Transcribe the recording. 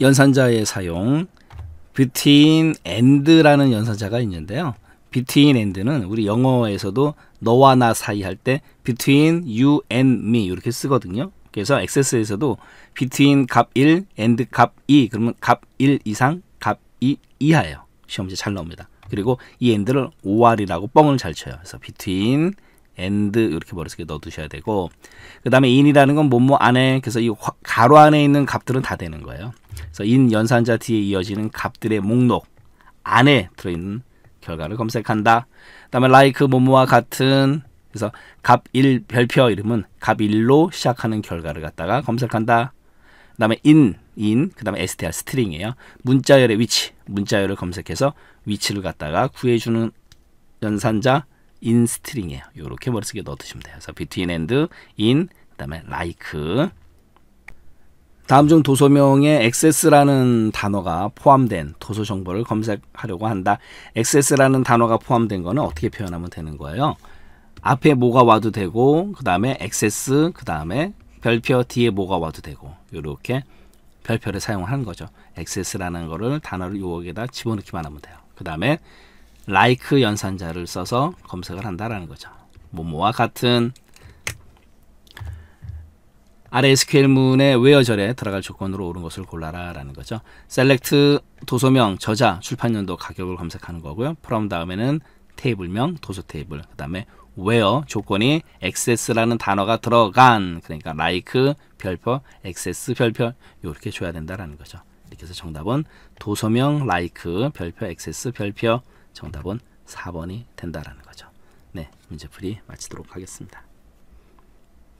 연산자의 사용 between and라는 연산자가 있는데요. between and는 우리 영어에서도 너와 나 사이 할 때 between you and me 이렇게 쓰거든요. 그래서 액세스에서도 between 값 1, and 값 2, 그러면 값 1 이상, 값 2 이하예요. 시험 문잘 나옵니다. 그리고 이 and를 OR이라고 뻥을 잘 쳐요. 그래서 between and 이렇게 머릿속에 넣어두셔야 되고 그 다음에 in이라는 건 뭐뭐 안에 그래서 이 가로 안에 있는 값들은 다 되는 거예요. 그래서 인 연산자 뒤에 이어지는 값들의 목록 안에 들어있는 결과를 검색한다. 그다음에 like 모모와 같은 그래서 값 1 별표 이름은 값 1로 시작하는 결과를 갖다가 검색한다. 그다음에 in in 그다음에 str 스트링이에요. 문자열의 위치 문자열을 검색해서 위치를 갖다가 구해주는 연산자 in 스트링이에요. 이렇게 머릿속에 넣어두시면 돼요. 그래서 between and in 그다음에 like 다음 중 도서명에 액세스라는 단어가 포함된 도서 정보를 검색하려고 한다. 액세스라는 단어가 포함된 거는 어떻게 표현하면 되는 거예요? 앞에 뭐가 와도 되고 그 다음에 액세스 그 다음에 별표 뒤에 뭐가 와도 되고 이렇게 별표를 사용하는 거죠. 액세스라는 거를 단어를 요기에다 집어넣기만 하면 돼요. 그 다음에 like 연산자를 써서 검색을 한다라는 거죠. 뭐뭐와 같은 아래 s q l 문의웨어절에 들어갈 조건으로 옳은 것을 골라라라는 거죠. select 도서명, 저자, 출판년도, 가격을 검색하는 거고요. from 다음에는 테이블명, 도서 테이블, 그 다음에 where 조건이 access라는 단어가 들어간 그러니까 like 별표, access 별표 이렇게 줘야 된다라는 거죠. 이렇게 해서 정답은 도서명, like 별표, access 별표 정답은 4번이 된다라는 거죠. 네, 문제풀이 마치도록 하겠습니다.